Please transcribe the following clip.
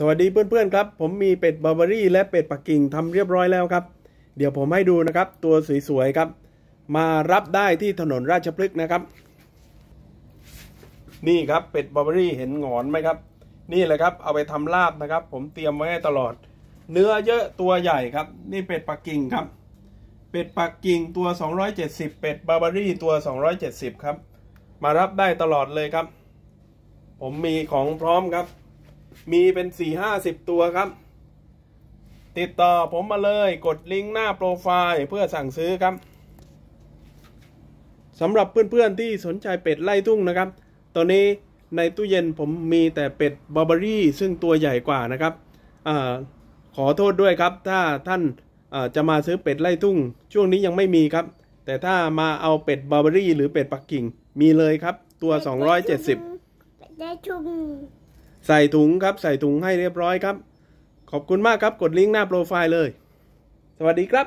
สวัสดีเพื่อนๆครับ ผมมีเป็ดบาร์บารี่ และเป็ดปักกิ่งทำเรียบร้อยแล้วครับ เดี๋ยวผมให้ดูนะครับ ตัวสวยๆครับ มารับได้ที่ถนนราชพฤกษ์นะครับ นี่ครับเป็ดบาร์บารี่เห็นหงอนไหมครับ นี่แหละครับเอาไปทำลาบนะครับ ผมเตรียมไว้ให้ตลอด เนื้อเยอะตัวใหญ่ครับ นี่เป็ดปักกิ่งครับ เป็ดปักกิ่งตัว 270 เป็ดบาร์บารี่ตัว 270 ครับ มารับได้ตลอดเลยครับ ผมมีของพร้อมครับมีเป็นสี่ห้าสิบตัวครับ ติดต่อผมมาเลยกดลิงก์หน้าโปรไฟล์เพื่อสั่งซื้อครับสำหรับเพื่อนๆ ที่สนใจเป็ดไล่ทุ่งนะครับ ตอนนี้ในตู้เย็นผมมีแต่เป็ดบาร์บารี่ ซึ่งตัวใหญ่กว่านะครับอขอโทษด้วยครับ ถ้าท่านจะมาซื้อเป็ดไล่ทุ่งช่วงนี้ยังไม่มีครับ แต่ถ้ามาเอาเป็ดบาร์บารี่ หรือเป็ดปักกิ่ง มีเลยครับตัว 270็ดสิบใส่ถุงครับใส่ถุงให้เรียบร้อยครับ ขอบคุณมากครับกดลิงก์หน้าโปรไฟล์เลย สวัสดีครับ